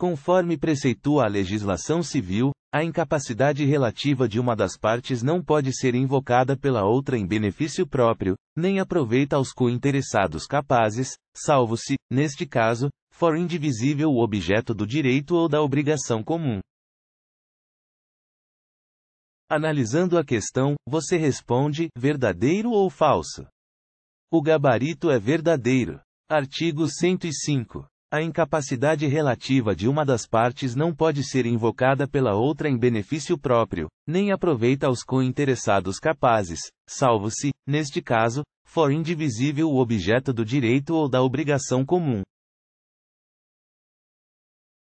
Conforme preceitua a legislação civil, a incapacidade relativa de uma das partes não pode ser invocada pela outra em benefício próprio, nem aproveita aos interessados capazes, salvo se, neste caso, for indivisível o objeto do direito ou da obrigação comum. Analisando a questão, você responde: verdadeiro ou falso? O gabarito é verdadeiro. Artigo 105. A incapacidade relativa de uma das partes não pode ser invocada pela outra em benefício próprio, nem aproveita aos co-interessados capazes, salvo se, neste caso, for indivisível o objeto do direito ou da obrigação comum.